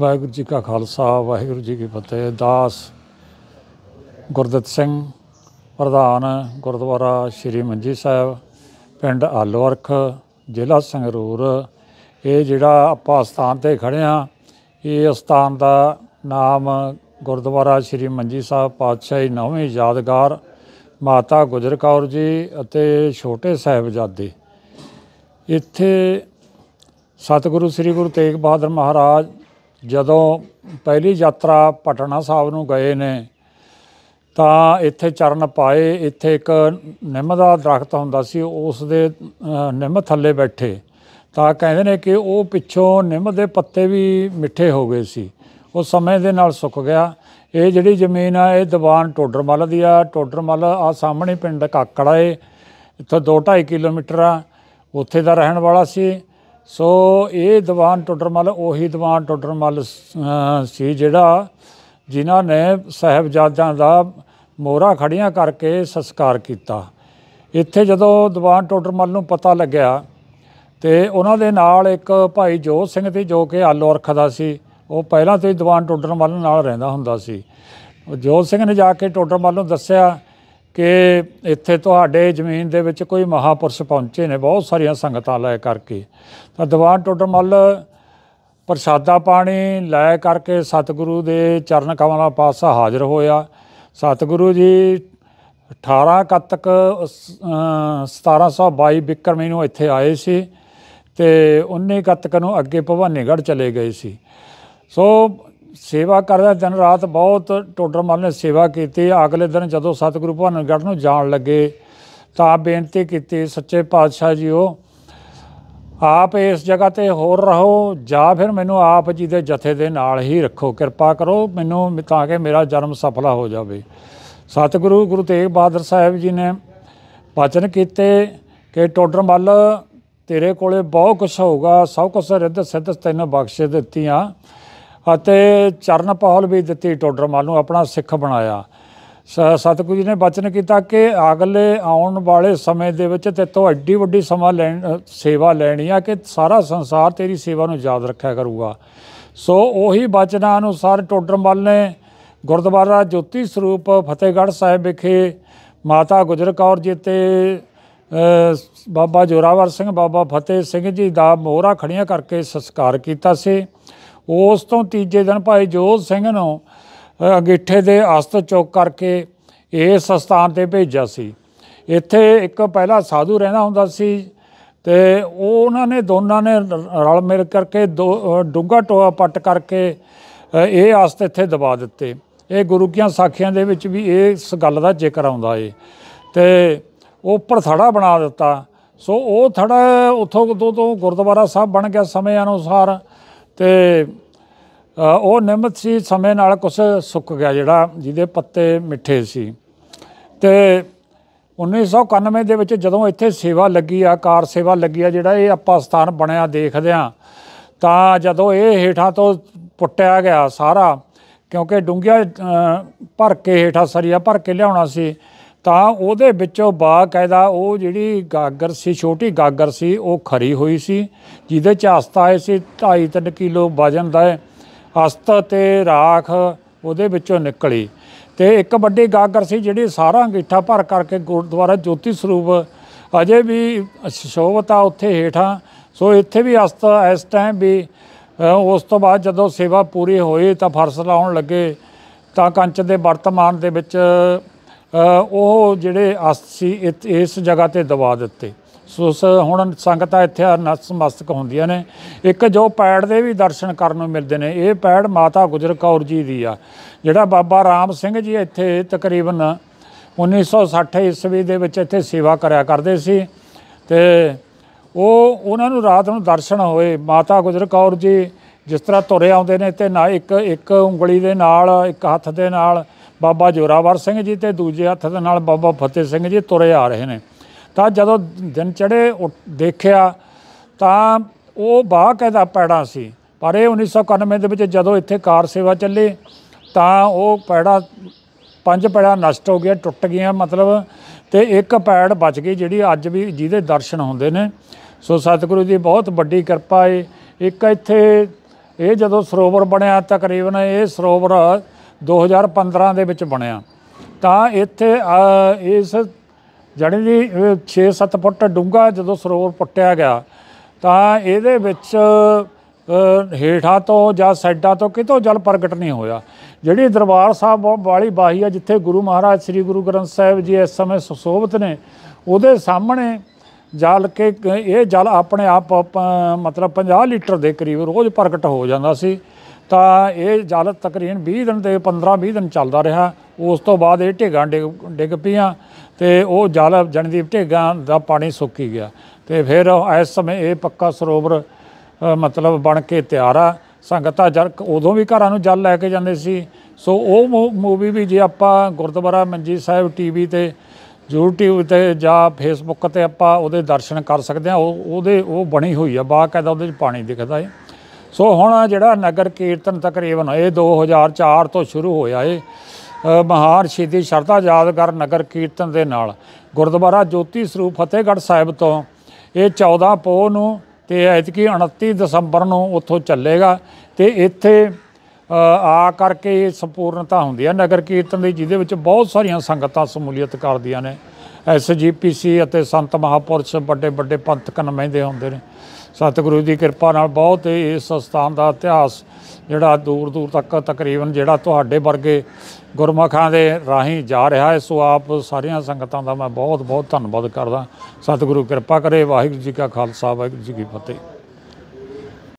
ਵਾਹਿਗੁਰੂ ਜੀ ਕਾ ਖਾਲਸਾ ਵਾਹਿਗੁਰੂ ਜੀ ਕੀ ਫਤਿਹ ਦਾਸ ਗੁਰਦਤ ਸਿੰਘ ਪ੍ਰਧਾਨ ਗੁਰਦੁਆਰਾ ਸ਼੍ਰੀ ਮੰਜੀ ਸਾਹਿਬ ਪਿੰਡ ਆਲੋਰਖ ਜ਼ਿਲ੍ਹਾ ਸੰਗਰੂਰ ਇਹ ਜਿਹੜਾ ਆਪਾਂ ਸਥਾਨ ਤੇ ਖੜੇ ਆ ਇਹ ਸਥਾਨ ਦਾ ਨਾਮ ਗੁਰਦੁਆਰਾ ਸ਼੍ਰੀ ਮੰਜੀ ਸਾਹਿਬ ਪਾਤਸ਼ਾਹੀ ਨੌਵੀਂ ਯਾਦਗਾਰ ਮਾਤਾ ਗੁਜਰ ਕੌਰ ਜੀ ਅਤੇ ਛੋਟੇ ਸਾਹਿਬਜ਼ਾਦੇ ਇੱਥੇ ਸਤਿਗੁਰੂ ਸ੍ਰੀ ਗੁਰੂ ਤੇਗ ਬਹਾਦਰ ਮਹਾਰਾਜ ਜਦੋਂ ਪਹਿਲੀ ਯਾਤਰਾ ਪਟਨਾ ਸਾਹਿਬ ਨੂੰ ਗਏ ਨੇ ਤਾਂ ਇੱਥੇ ਚਰਨ ਪਾਏ ਇੱਥੇ ਇੱਕ ਨਿੰਮ ਦਾ ਦਰਖਤ ਹੁੰਦਾ ਸੀ ਉਸ ਦੇ ਨਿੰਮ ਥੱਲੇ ਬੈਠੇ ਤਾਂ ਕਹਿੰਦੇ ਨੇ ਕਿ ਉਹ ਪਿੱਛੋਂ ਨਿੰਮ ਦੇ ਪੱਤੇ ਵੀ ਮਿੱਠੇ ਹੋ ਗਏ ਸੀ ਉਹ ਸਮੇਂ ਦੇ ਨਾਲ ਸੁੱਕ ਗਿਆ ਇਹ ਜਿਹੜੀ ਜ਼ਮੀਨ ਆ ਇਹ ਦੀਵਾਨ ਟੋਡਰਮਲ ਦੀ ਆ ਟੋਡਰਮਲ ਆ ਸਾਹਮਣੇ ਪਿੰਡ ਕਾਕੜਾ ਏ ਇੱਥੋਂ 2.5 ਕਿਲੋਮੀਟਰ ਆ ਉੱਥੇ ਦਾ ਰਹਿਣ ਵਾਲਾ ਸੀ ਸੋ ਇਹ ਦੀਵਾਨ ਟੋਡਰਮਲ ਉਹੀ ਦੀਵਾਨ ਟੋਡਰਮਲ ਸੀ ਜਿਹੜਾ ਜਿਨ੍ਹਾਂ ਨੇ ਸਹਿਬਜ਼ਾਦਿਆਂ ਦਾ ਮੋਹਰਾ ਖੜੀਆਂ ਕਰਕੇ ਸੰਸਕਾਰ ਕੀਤਾ ਇੱਥੇ ਜਦੋਂ ਦੀਵਾਨ ਟੋਡਰਮਲ ਨੂੰ ਪਤਾ ਲੱਗਿਆ ਤੇ ਉਹਨਾਂ ਦੇ ਨਾਲ ਇੱਕ ਭਾਈ ਜੋਤ ਸਿੰਘ ਤੇ ਜੋ ਕਿ ਆਲੋ ਦਾ ਸੀ ਉਹ ਪਹਿਲਾਂ ਤੋਂ ਹੀ ਦੀਵਾਨ ਟੋਡਰਮਲ ਨਾਲ ਰਹਿੰਦਾ ਹੁੰਦਾ ਸੀ ਜੋਤ ਸਿੰਘ ਨੇ ਜਾ ਕੇ ਟੋਡਰਮਲ ਨੂੰ ਦੱਸਿਆ ਕਿ ਇੱਥੇ ਤੁਹਾਡੇ ਜ਼ਮੀਨ ਦੇ ਵਿੱਚ ਕੋਈ ਮਹਾਪੁਰਸ਼ ਪਹੁੰਚੇ ਨੇ ਬਹੁਤ ਸਾਰੀਆਂ ਸੰਗਤਾਂ ਲੈ ਕਰਕੇ ਤਾਂ ਦੀਵਾਨ ਮੱਲ ਪ੍ਰਸ਼ਾਦਾ ਪਾਣੀ ਲੈ ਕਰਕੇ ਸਤਿਗੁਰੂ ਦੇ ਚਰਨ ਕਮਲਾਂ ਪਾਸਾ ਹਾਜ਼ਰ ਹੋਇਆ ਸਤਿਗੁਰੂ ਜੀ 18 ਕੱਤਕ 1722 ਬਿਕਰਮੀ ਨੂੰ ਇੱਥੇ ਆਏ ਸੀ ਤੇ 19 ਕੱਤਕ ਨੂੰ ਅੱਗੇ ਭਵਾਨੇਗੜ ਚਲੇ ਗਏ ਸੀ ਸੋ ਸੇਵਾ ਕਰਦਾ ਦਿਨ ਰਾਤ ਬਹੁਤ ਟੋਡਰ ਮਲ ਨੇ ਸੇਵਾ ਕੀਤੀ ਅਗਲੇ ਦਿਨ ਜਦੋਂ ਸਤਿਗੁਰੂ ਭਾਨਗੜ ਨੂੰ ਜਾਣ ਲੱਗੇ ਤਾਂ ਬੇਨਤੀ ਕੀਤੀ ਸੱਚੇ ਪਾਤਸ਼ਾਹ ਜੀਓ ਆਪ ਇਸ ਜਗ੍ਹਾ ਤੇ ਹੋਰ ਰਹੋ ਜਾਂ ਫਿਰ ਮੈਨੂੰ ਆਪ ਜੀ ਦੇ ਜਥੇ ਦੇ ਨਾਲ ਹੀ ਰੱਖੋ ਕਿਰਪਾ ਕਰੋ ਮੈਨੂੰ ਤਾਂ ਕਿ ਮੇਰਾ ਜਨਮ ਸਫਲਾ ਹੋ ਜਾਵੇ ਸਤਿਗੁਰੂ ਗੁਰੂ ਤੇਗ ਬਹਾਦਰ ਸਾਹਿਬ ਜੀ ਨੇ ਵਚਨ ਕੀਤੇ ਕਿ ਟੋਡਰ ਮੱਲ ਤੇਰੇ ਕੋਲੇ ਬਹੁਤ ਕੁਝ ਹੋਊਗਾ ਸਭ ਕੁਝ ਰਿੱਧ ਸਿੱਧ ਤੈਨੂੰ ਬਖਸ਼ੇ ਦਿੱਤੀਆਂ ਅਤੇ ਚਰਨ ਪਾਹਲ ਵੀ ਦਿੱਤੀ ਟੋਡਰਮਲ ਨੂੰ ਆਪਣਾ ਸਿੱਖ ਬਣਾਇਆ ਸਤਿਗੁਰੂ ਜੀ ਨੇ ਬਚਨ ਕੀਤਾ ਕਿ ਅਗਲੇ ਆਉਣ ਵਾਲੇ ਸਮੇਂ ਦੇ ਵਿੱਚ ਤੇ ਤੋ ਐਡੀ ਵੱਡੀ ਸਮਾ ਲੈਣ ਸੇਵਾ ਲੈਣੀ ਆ ਕਿ ਸਾਰਾ ਸੰਸਾਰ ਤੇਰੀ ਸੇਵਾ ਨੂੰ ਯਾਦ ਰੱਖਿਆ ਕਰੂਗਾ ਸੋ ਉਹੀ ਬਚਨਾਂ ਅਨੁਸਾਰ ਟੋਡਰਮਲ ਨੇ ਗੁਰਦੁਆਰਾ ਜੋਤੀ ਸਰੂਪ ਫਤਿਹਗੜ੍ਹ ਸਾਹਿਬ ਵਿਖੇ ਮਾਤਾ ਗੁਜਰ ਕੌਰ ਜੀ ਤੇ ਬਾਬਾ ਜੋਰਾਵਰ ਸਿੰਘ ਬਾਬਾ ਫਤਿਹ ਸਿੰਘ ਜੀ ਦਾ ਮੋਹਰਾ ਖੜੀਆਂ ਕਰਕੇ ਸੰਸਕਾਰ ਕੀਤਾ ਸੀ ਉਸ ਤੋਂ ਤੀਜੇ ਦਿਨ ਭਾਈ ਜੋਤ ਸਿੰਘ ਨੂੰ ਅਗਿੱਠੇ ਦੇ ਅਸਤ ਚੌਕ ਕਰਕੇ ਇਸ ਸਥਾਨ ਤੇ ਭੇਜਿਆ ਸੀ ਇੱਥੇ ਇੱਕ ਪਹਿਲਾ ਸਾਧੂ ਰਹਿੰਦਾ ਹੁੰਦਾ ਸੀ ਤੇ ਉਹ ਉਹਨਾਂ ਨੇ ਦੋਨਾਂ ਨੇ ਰਲ ਮਿਲ ਕਰਕੇ ਡੂੰਗਾ ਟੋਆ ਪੱਟ ਕਰਕੇ ਇਹ ਆਸਤ ਇੱਥੇ ਦਬਾ ਦਿੱਤੇ ਇਹ ਗੁਰੂ ਕੀਆਂ ਸਾਖੀਆਂ ਦੇ ਵਿੱਚ ਵੀ ਇਸ ਗੱਲ ਦਾ ਜ਼ਿਕਰ ਆਉਂਦਾ ਏ ਤੇ ਉੱਪਰ ਥੜਾ ਬਣਾ ਦਿੱਤਾ ਸੋ ਉਹ ਥੜਾ ਉਥੋਂ ਤੋਂ ਗੁਰਦੁਆਰਾ ਸਾਹਿਬ ਬਣ ਗਿਆ ਸਮੇਂ ਅਨੁਸਾਰ ਤੇ ਉਹ ਨਿਮਤ ਸੀ ਸਮੇਂ ਨਾਲ ਕੁਛ ਸੁੱਕ ਗਿਆ ਜਿਹੜਾ ਜਿਹਦੇ ਪੱਤੇ ਮਿੱਠੇ ਸੀ ਤੇ 1991 ਦੇ ਵਿੱਚ ਜਦੋਂ ਇੱਥੇ ਸੇਵਾ ਲੱਗੀ ਆ ਕਾਰ ਸੇਵਾ ਲੱਗੀ ਆ ਜਿਹੜਾ ਇਹ ਆਪਾਂ ਸਥਾਨ ਬਣਿਆ ਦੇਖਦੇ ਆ ਤਾਂ ਜਦੋਂ ਇਹ ਹੇਠਾਂ ਤੋਂ ਪੁੱਟਿਆ ਗਿਆ ਸਾਰਾ ਕਿਉਂਕਿ ਡੁੰਗਿਆ ਭਰ ਕੇ ਹੇਠਾਂ ਸਰੀਆ ਭਰ ਕੇ ਲਿਆਉਣਾ ਸੀ ਤਾਂ ਉਹਦੇ ਵਿੱਚੋਂ ਬਾਕਾਇਦਾ ਉਹ ਜਿਹੜੀ ਗਾਗਰ ਸੀ ਛੋਟੀ ਗਾਗਰ ਸੀ ਉਹ ਖਰੀ ਹੋਈ ਸੀ ਜਿਹਦੇ ਚ ਹਸਤਾ ਸੀ 2.5 3 ਕਿਲੋ ਵਜਨ ਦਾ ਹਸਤ ਤੇ ਰਾਖ ਉਹਦੇ ਵਿੱਚੋਂ ਨਿਕਲੀ ਤੇ ਇੱਕ ਵੱਡੀ ਗਾਗਰ ਸੀ ਜਿਹੜੀ ਸਾਰਾ ਅੰਗੀਠਾ ਭਰ ਕਰਕੇ ਗੁਰਦੁਆਰਾ ਜੋਤੀ ਸਰੂਪ ਅਜੇ ਵੀ ਸ਼ੋਭਤਾ ਉੱਥੇ ਹੇਠਾਂ ਸੋ ਇੱਥੇ ਵੀ ਹਸਤ ਇਸ ਟਾਈਮ ਵੀ ਉਸ ਤੋਂ ਬਾਅਦ ਜਦੋਂ ਸੇਵਾ ਪੂਰੀ ਹੋਈ ਤਾਂ ਫਰਸ ਲਾਉਣ ਲੱਗੇ ਤਾਂ ਕੰਚ ਦੇ ਵਰਤਮਾਨ ਦੇ ਵਿੱਚ ਉਹ ਜਿਹੜੇ ਆਸੀ ਇਸ ਜਗ੍ਹਾ ਤੇ ਦਵਾ ਦਿੱਤੇ ਸੋ ਹੁਣ ਸੰਗਤਾਂ ਇੱਥੇ ਨਸਮਸਤਕ ਹੁੰਦੀਆਂ ਨੇ ਇੱਕ ਜੋ ਪੈੜ ਦੇ ਵੀ ਦਰਸ਼ਨ ਕਰਨ ਨੂੰ ਮਿਲਦੇ ਨੇ ਇਹ ਪੈੜ ਮਾਤਾ ਗੁਜਰ ਕੌਰ ਜੀ ਦੀ ਆ ਜਿਹੜਾ ਬਾਬਾ ਰਾਮ ਸਿੰਘ ਜੀ ਇੱਥੇ ਤਕਰੀਬਨ 1960 ਈਸਵੀ ਦੇ ਵਿੱਚ ਇੱਥੇ ਸੇਵਾ ਕਰਿਆ ਕਰਦੇ ਸੀ ਤੇ ਉਹ ਉਹਨਾਂ ਨੂੰ ਰਾਤ ਨੂੰ ਦਰਸ਼ਨ ਹੋਏ ਮਾਤਾ ਗੁਜਰ ਕੌਰ ਜੀ ਜਿਸ ਤਰ੍ਹਾਂ ਤੁਰੇ ਆਉਂਦੇ ਨੇ ਤੇ ਨਾ ਇੱਕ ਇੱਕ ਉਂਗਲੀ ਦੇ ਨਾਲ ਇੱਕ ਹੱਥ ਦੇ ਨਾਲ ਬਾਬਾ ਜੋਰਾਵਰ ਸਿੰਘ ਜੀ ਤੇ ਦੂਜੇ ਹੱਥ ਦੇ ਨਾਲ ਬਾਬਾ ਫਤਿਹ ਸਿੰਘ ਜੀ ਤੁਰੇ ਆ ਰਹੇ ਨੇ ਤਾਂ ਜਦੋਂ ਦਿਨ ਚੜੇ ਦੇਖਿਆ ਤਾਂ ਉਹ ਬਾਹ ਕਹਦਾ ਪੈੜਾ ਸੀ ਪਰ ਇਹ 1991 ਦੇ ਵਿੱਚ ਜਦੋਂ ਇੱਥੇ ਕਾਰ ਸੇਵਾ ਚੱਲੀ ਤਾਂ ਉਹ ਪੈੜਾ ਪੰਜ ਪੈੜਾ ਨਸ਼ਟ ਹੋ ਗਿਆ ਟੁੱਟ ਗਿਆ ਮਤਲਬ ਤੇ ਇੱਕ ਪੈੜ ਬਚ ਗਈ ਜਿਹੜੀ ਅੱਜ ਵੀ ਜਿਹਦੇ ਦਰਸ਼ਨ ਹੁੰਦੇ ਨੇ ਸੋ ਸਤਿਗੁਰੂ ਦੀ ਬਹੁਤ ਵੱਡੀ ਕਿਰਪਾ ਏ ਇੱਕ ਇੱਥੇ ਇਹ ਜਦੋਂ ਸਰੋਵਰ ਬਣਿਆ ਤਕਰੀਬਨ ਇਹ ਸਰੋਵਰ 2015 ਦੇ ਵਿੱਚ ਬਣਿਆ ਤਾਂ ਇੱਥੇ ਇਸ ਜਣੀ ਦੀ 6-7 ਫੁੱਟ ਡੂੰਘਾ ਜਦੋਂ ਸਰੋਵਰ ਪੁੱਟਿਆ ਗਿਆ ਤਾਂ ਇਹਦੇ ਵਿੱਚ ਹੇਠਾਂ ਤੋਂ ਜਾਂ ਸਾਈਡਾਂ ਤੋਂ ਕਿਤੋਂ ਜਲ ਪ੍ਰਗਟ ਨਹੀਂ ਹੋਇਆ ਜਿਹੜੀ ਦਰਬਾਰ ਸਾਹਿਬ ਵਾਲੀ ਬਾਹੀ ਆ ਜਿੱਥੇ ਗੁਰੂ ਮਹਾਰਾਜ ਸ੍ਰੀ ਗੁਰੂ ਗ੍ਰੰਥ ਸਾਹਿਬ ਜੀ ਇਸ ਸਮੇਂ ਸੁਸ਼ੋਭਿਤ ਨੇ ਉਹਦੇ ਸਾਹਮਣੇ ਜਲ ਕੇ ਇਹ ਜਲ ਆਪਣੇ ਆਪ ਮਤਲਬ 50 ਲੀਟਰ ਦੇ ਕਰੀਬ ਰੋਜ਼ ਪ੍ਰਗਟ ਹੋ ਜਾਂਦਾ ਸੀ ਤਾਂ ਇਹ ਜਾਲਤ ਤਕਰੀਨ 20 ਦਿਨ ਤੇ 15-20 ਦਿਨ ਚੱਲਦਾ ਰਿਹਾ ਉਸ ਤੋਂ ਬਾਅਦ ਇਹ ਢੇਗਾਂ ਡਿੱਗ ਪਈਆਂ ਤੇ ਉਹ ਜਲ ਜਨਦੀਪ ਢੇਗਾਂ ਦਾ ਪਾਣੀ ਸੁੱਕੀ ਗਿਆ ਤੇ ਫਿਰ ਇਸ ਸਮੇਂ ਇਹ ਪੱਕਾ ਸਰੋਵਰ ਮਤਲਬ ਬਣ ਕੇ ਤਿਆਰ ਆ ਸੰਗਤਾਂ ਜਰ ਉਦੋਂ ਵੀ ਘਰਾਂ ਨੂੰ ਜਲ ਲੈ ਕੇ ਜਾਂਦੇ ਸੀ ਸੋ ਉਹ ਮੂਵੀ ਵੀ ਜੇ ਆਪਾਂ ਗੁਰਦੁਆਰਾ ਮੰਜੀ ਸਾਹਿਬ ਟੀਵੀ ਤੇ YouTube ਤੇ ਜਾਂ ਫੇਸਬੁੱਕ ਤੇ ਆਪਾਂ ਉਹਦੇ ਦਰਸ਼ਨ ਕਰ ਸਕਦੇ ਆ ਉਹਦੇ ਉਹ ਬਣੀ ਹੋਈ ਆ ਬਾਕਾਇਦਾ ਉਹਦੇ ਵਿੱਚ ਪਾਣੀ ਦਿਖਦਾ ਹੈ ਸੋ ਹੁਣ ਜਿਹੜਾ ਨਗਰ ਕੀਰਤਨ ਤਕਰੀਬਨ ਇਹ 2004 ਤੋਂ ਸ਼ੁਰੂ ਹੋਇਆ ਏ ਮਹਾਰ ਸ਼ੀਦੀ ਸ਼ਰਧਾ ਯਾਦਗਾਰ ਨਗਰ ਕੀਰਤਨ ਦੇ ਨਾਲ ਗੁਰਦੁਆਰਾ ਜੋਤੀ ਸਰੂਪ ਫਤਿਹਗੜ੍ਹ ਸਾਹਿਬ ਤੋਂ ਇਹ 14 ਪੋ ਨੂੰ ਤੇ ਐਤਕੀ 29 ਦਸੰਬਰ ਨੂੰ ਉੱਥੋਂ ਚੱਲੇਗਾ ਤੇ ਇੱਥੇ ਆ ਕਰਕੇ ਸੰਪੂਰਨਤਾ ਹੁੰਦੀ ਹੈ ਨਗਰ ਕੀਰਤਨ ਦੀ ਜਿਹਦੇ ਵਿੱਚ ਬਹੁਤ ਸਾਰੀਆਂ ਸੰਗਤਾਂ ਸਮੂਲੀਅਤ ਕਰਦੀਆਂ ਨੇ ਐਸਜੀਪੀਸੀ ਅਤੇ ਸੰਤ ਮਹਾਪੁਰਸ਼ ਵੱਡੇ ਵੱਡੇ ਪੰਥਕ ਨਮੈਂਦੇ ਹੁੰਦੇ ਨੇ ਸਤਿਗੁਰੂ ਦੀ ਕਿਰਪਾ ਨਾਲ ਬਹੁਤ ਇਸ ਸਥਾਨ ਦਾ ਇਤਿਹਾਸ ਜਿਹੜਾ ਦੂਰ ਦੂਰ ਤੱਕ ਤਕਰੀਬਨ ਜਿਹੜਾ ਤੁਹਾਡੇ ਵਰਗੇ ਗੁਰਮਖਾਂ ਦੇ ਰਾਹੀਂ ਜਾ ਰਿਹਾ ਹੈ ਸੋ ਆਪ ਸਾਰੀਆਂ ਸੰਗਤਾਂ ਦਾ ਮੈਂ ਬਹੁਤ ਬਹੁਤ ਧੰਨਵਾਦ ਕਰਦਾ ਸਤਿਗੁਰੂ ਕਿਰਪਾ ਕਰੇ ਵਾਹਿਗੁਰੂ ਜੀ ਕਾ ਖਾਲਸਾ ਵਾਹਿਗੁਰੂ ਜੀ ਕੀ ਫਤਿਹ